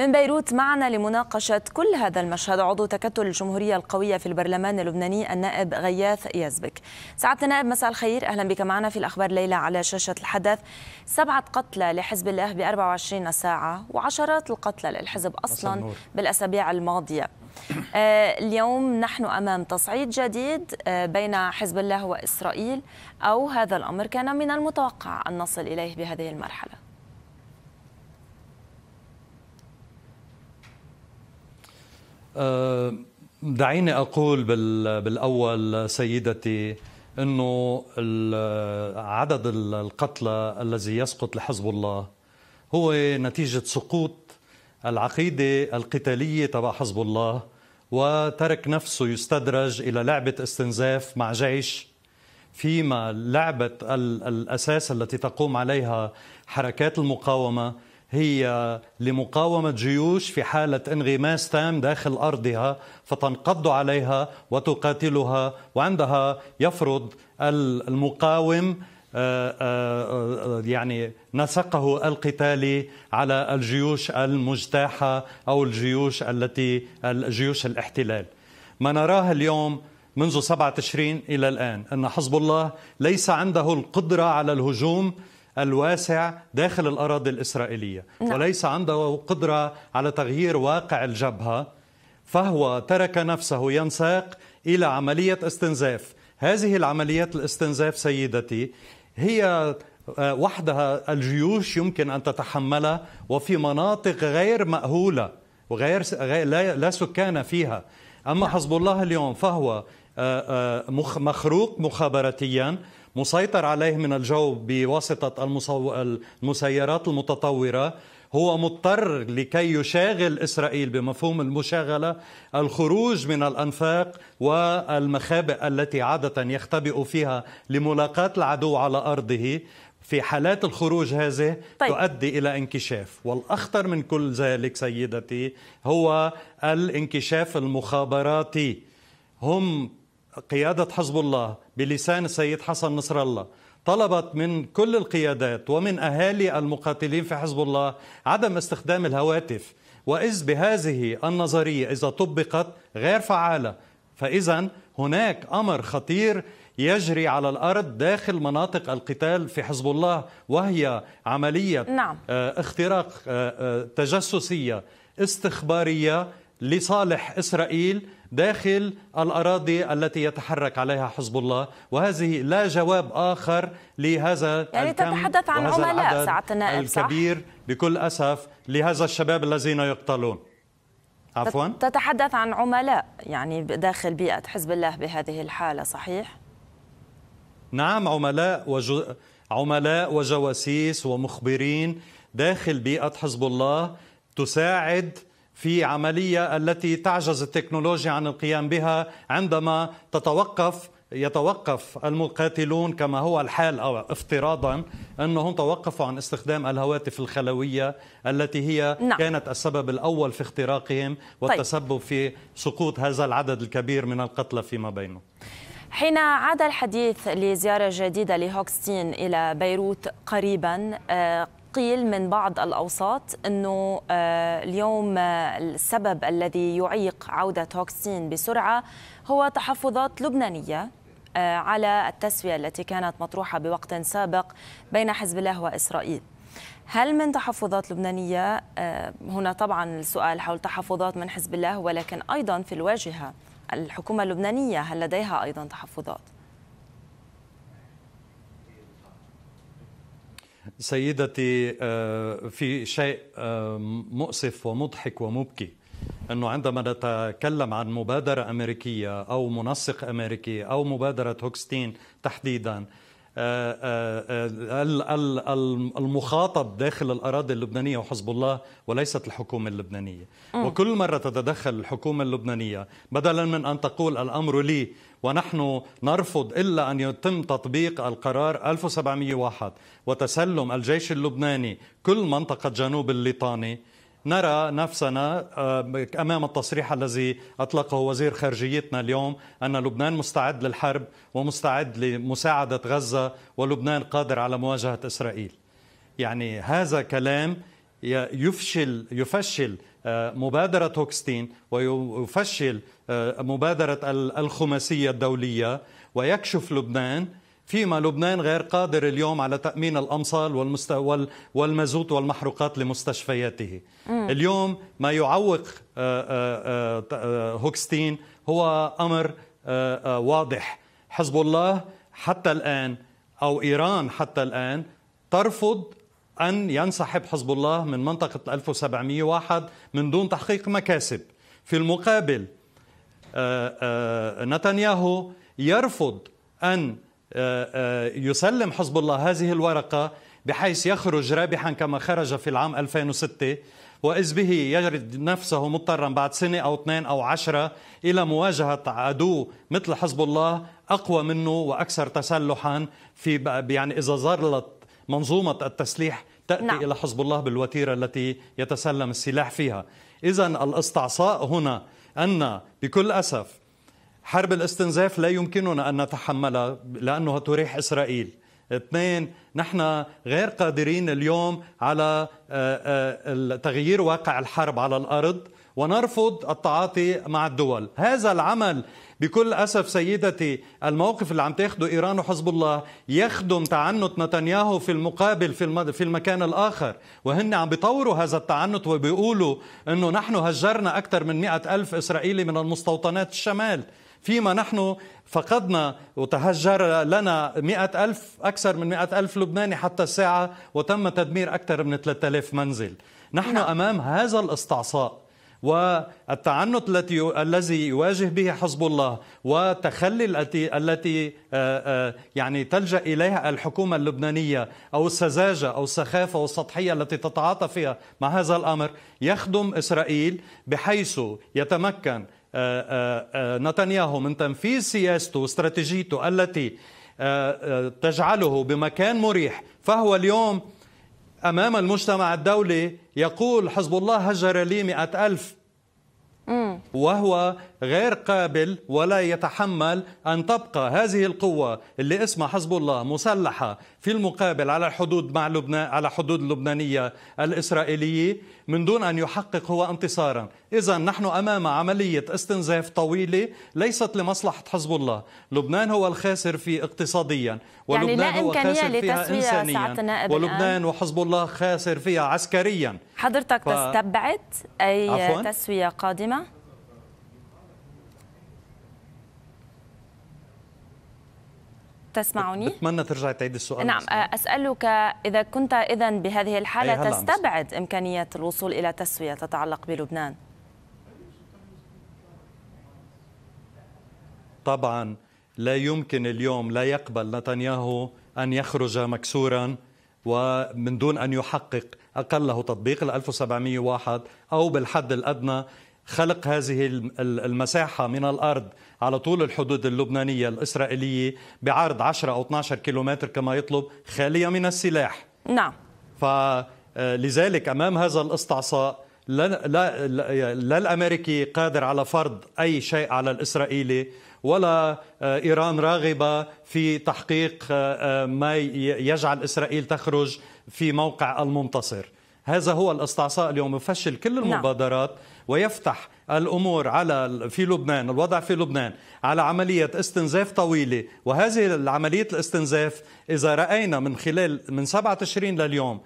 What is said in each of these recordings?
من بيروت معنا لمناقشة كل هذا المشهد عضو تكتل الجمهورية القوية في البرلمان اللبناني النائب غياث يزبك سعادة النائب مساء الخير أهلا بك معنا في الأخبار ليلى على شاشة الحدث سبعة قتلى لحزب الله ب 24 ساعة وعشرات القتلى للحزب أصلا بالأسابيع الماضية آه، اليوم نحن امام تصعيد جديد آه، بين حزب الله واسرائيل او هذا الامر كان من المتوقع ان نصل اليه بهذه المرحله أه، دعيني أقول بالأول سيدتي أنه عدد القتلى الذي يسقط لحزب الله هو نتيجة سقوط العقيدة القتالية تبع حزب الله وترك نفسه يستدرج إلى لعبة استنزاف مع جيش فيما لعبة الأساس التي تقوم عليها حركات المقاومة هي لمقاومة جيوش في حالة انغماس تام داخل أرضها فتنقض عليها وتقاتلها وعندها يفرض المقاوم آه، آه، آه، يعني نسقه القتالي على الجيوش المجتاحة أو الجيوش التي الجيوش الاحتلال ما نراه اليوم منذ 7 تشرين إلى الآن أن حزب الله ليس عنده القدرة على الهجوم الواسع داخل الأراضي الإسرائيلية نعم. وليس عنده قدرة على تغيير واقع الجبهة فهو ترك نفسه ينساق إلى عملية استنزاف هذه العمليات الاستنزاف سيدتي هي آه، وحدها الجيوش يمكن أن تتحملها وفي مناطق غير مأهولة وغير لا سكان فيها أما نعم. حزب الله اليوم فهو آه، آه، مخروق مخابراتيا مسيطر عليه من الجو بواسطة المسيرات المتطورة هو مضطر لكي يشاغل إسرائيل بمفهوم المشاغلة الخروج من الأنفاق والمخابئ التي عادة يختبئ فيها لملاقاة العدو على أرضه في حالات الخروج هذه طيب. تؤدي الى انكشاف والاخطر من كل ذلك سيدتي هو الانكشاف المخابراتي هم قيادة حزب الله بلسان السيد حسن نصر الله طلبت من كل القيادات ومن أهالي المقاتلين في حزب الله عدم استخدام الهواتف وإذ بهذه النظرية إذا طبقت غير فعالة فإذا هناك أمر خطير يجري على الأرض داخل مناطق القتال في حزب الله وهي عملية نعم. آه، اختراق آه، آه، تجسسية استخبارية لصالح إسرائيل داخل الأراضي التي يتحرك عليها حزب الله وهذه لا جواب آخر لهذا يعني الكم تتحدث عن عملاء العدد النائب الكبير صح؟ بكل أسف لهذا الشباب الذين يقتلون عفوا تتحدث عن عملاء يعني داخل بيئة حزب الله بهذه الحالة صحيح؟ نعم عملاء وجو... عملاء وجواسيس ومخبرين داخل بيئة حزب الله تساعد في عملية التي تعجز التكنولوجيا عن القيام بها عندما تتوقف يتوقف المقاتلون كما هو الحال او افتراضا انهم توقفوا عن استخدام الهواتف الخلويه التي هي نعم. كانت السبب الاول في اختراقهم طيب. والتسبب طيب. في سقوط هذا العدد الكبير من القتلى فيما بينهم. حين عاد الحديث لزيارة جديدة لهوكستين إلى بيروت قريبا آه، قيل من بعض الأوساط أنه آه، اليوم آه، السبب الذي يعيق عودة هوكسين بسرعة هو تحفظات لبنانية آه، على التسوية التي كانت مطروحة بوقت سابق بين حزب الله وإسرائيل هل من تحفظات لبنانية هنا طبعا السؤال حول تحفظات من حزب الله ولكن أيضا في الواجهة الحكومة اللبنانية هل لديها أيضا تحفظات؟ سيدتي آه، في شيء آه، مؤسف ومضحك ومبكي انه عندما نتكلم عن مبادره امريكيه او منسق امريكي او مبادره هوكستين تحديدا آه، المخاطب داخل الاراضي اللبنانيه وحزب الله وليست الحكومه اللبنانيه وكل مره تتدخل الحكومه اللبنانيه بدلا من ان تقول الامر لي ونحن نرفض إلا أن يتم تطبيق القرار 1701 وتسلم الجيش اللبناني كل منطقة جنوب الليطاني نرى نفسنا آه، امام التصريح الذي اطلقه وزير خارجيتنا اليوم ان لبنان مستعد للحرب ومستعد لمساعده غزه ولبنان قادر على مواجهه اسرائيل. يعني هذا كلام يفشل يفشل آه، مبادرة هوكستين ويفشل آه، مبادرة الخماسية الدولية ويكشف لبنان فيما لبنان غير قادر اليوم على تأمين الأمصال والمست... والمازوت والمحروقات لمستشفياته اليوم ما يعوق آه، هوكستين هو أمر واضح حزب الله حتى الآن أو إيران حتى الآن ترفض أن ينسحب حزب الله من منطقة 1701 من دون تحقيق مكاسب في المقابل آه، آه، نتنياهو يرفض أن آه، يسلم حزب الله هذه الورقة بحيث يخرج رابحا كما خرج في العام 2006 وإذ به يجرد نفسه مضطرا بعد سنة أو اثنين أو عشرة إلى مواجهة عدو مثل حزب الله أقوى منه وأكثر تسلحا في يعني إذا ظلت منظومة التسليح تأتي نعم. إلى حزب الله بالوتيرة التي يتسلم السلاح فيها إذا الاستعصاء هنا أن بكل أسف حرب الاستنزاف لا يمكننا أن نتحملها لأنها تريح إسرائيل اثنين نحن غير قادرين اليوم على آه، آه، تغيير واقع الحرب على الأرض ونرفض التعاطي مع الدول هذا العمل بكل أسف سيدتي الموقف اللي عم تاخده إيران وحزب الله يخدم تعنت نتنياهو في المقابل في, في المكان الآخر وهن عم بيطوروا هذا التعنت وبيقولوا أنه نحن هجرنا أكثر من مئة ألف إسرائيلي من المستوطنات الشمال فيما نحن فقدنا وتهجر لنا مئة ألف أكثر من مئة ألف لبناني حتى الساعة وتم تدمير أكثر من 3000 منزل نحن نعم. أمام هذا الاستعصاء والتعنت التي الذي يواجه به حزب الله وتخلي التي التي آه، آه، يعني تلجا اليها الحكومه اللبنانيه او السذاجه او السخافه والسطحيه التي تتعاطى فيها مع هذا الامر يخدم اسرائيل بحيث يتمكن آه، نتنياهو من تنفيذ سياسته واستراتيجيته التي تجعله بمكان مريح فهو اليوم أمام المجتمع الدولي يقول حزب الله هجر لي مئة ألف وهو غير قابل ولا يتحمل أن تبقى هذه القوة اللي اسمها حزب الله مسلحة في المقابل على الحدود مع لبنان على حدود اللبنانية الإسرائيلية من دون أن يحقق هو انتصارا إذا نحن أمام عملية استنزاف طويلة ليست لمصلحة حزب الله لبنان هو الخاسر في اقتصاديا ولبنان يعني لا هو خاسر فيها إنسانيا ولبنان وحزب الله خاسر فيها عسكريا حضرتك ف... تستبعد أي عفواً؟ تسوية قادمة؟ تسمعني؟ بتمنى ترجع تعيد السؤال نعم بسمع. أسألك إذا كنت إذا بهذه الحالة تستبعد بسمع. إمكانية الوصول إلى تسوية تتعلق بلبنان طبعا لا يمكن اليوم لا يقبل نتنياهو أن يخرج مكسورا ومن دون أن يحقق أقله تطبيق ال 1701 أو بالحد الأدنى خلق هذه المساحة من الأرض على طول الحدود اللبنانية الإسرائيلية بعرض 10 أو 12 كيلومتر كما يطلب خالية من السلاح نعم فلذلك آه، أمام هذا الاستعصاء لا, لا, لا الأمريكي قادر على فرض أي شيء على الإسرائيلي ولا آه، إيران راغبة في تحقيق آه، ما يجعل إسرائيل تخرج في موقع المنتصر هذا هو الاستعصاء اليوم يفشل كل نعم. المبادرات ويفتح الامور على في لبنان الوضع في لبنان على عمليه استنزاف طويله وهذه عمليه الاستنزاف اذا راينا من خلال من 27 تشرين لليوم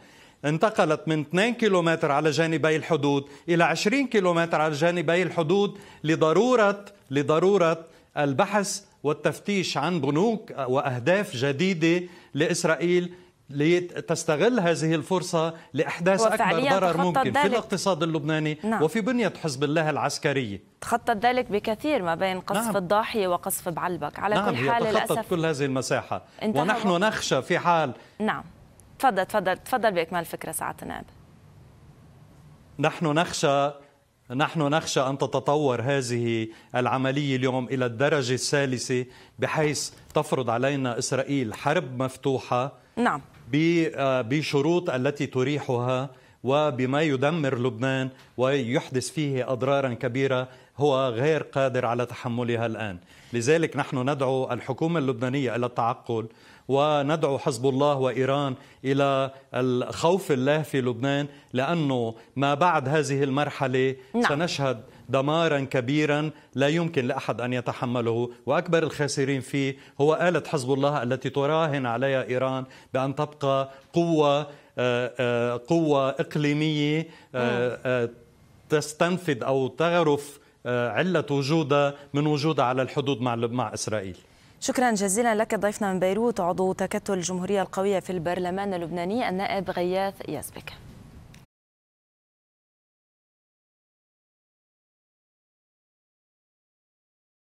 انتقلت من 2 كيلومتر على جانبي الحدود الى 20 كيلومتر على جانبي الحدود لضروره لضروره البحث والتفتيش عن بنوك واهداف جديده لاسرائيل لتستغل هذه الفرصة لإحداث أكبر ضرر ممكن ذلك. في الاقتصاد اللبناني نعم. وفي بنية حزب الله العسكرية تخطى ذلك بكثير ما بين قصف نعم. الضاحية وقصف بعلبك على نعم. كل حال للأسف كل هذه المساحة ونحن وقت. نخشى في حال نعم تفضل تفضل تفضل بإكمال فكرة ساعة نائب نحن نخشى نحن نخشى أن تتطور هذه العملية اليوم إلى الدرجة الثالثة بحيث تفرض علينا إسرائيل حرب مفتوحة نعم آه، بشروط التي تريحها وبما يدمر لبنان ويحدث فيه اضرارا كبيره هو غير قادر على تحملها الان، لذلك نحن ندعو الحكومه اللبنانيه الى التعقل وندعو حزب الله وايران الى الخوف الله في لبنان لانه ما بعد هذه المرحله نعم. سنشهد دمارا كبيرا لا يمكن لاحد ان يتحمله واكبر الخاسرين فيه هو اله حزب الله التي تراهن عليها ايران بان تبقى قوه آه، آه، قوه اقليميه آه، تستنفذ او تعرف عله وجودها من وجودها على الحدود مع مع اسرائيل شكرا جزيلا لك ضيفنا من بيروت عضو تكتل الجمهوريه القويه في البرلمان اللبناني النائب غياث يزبك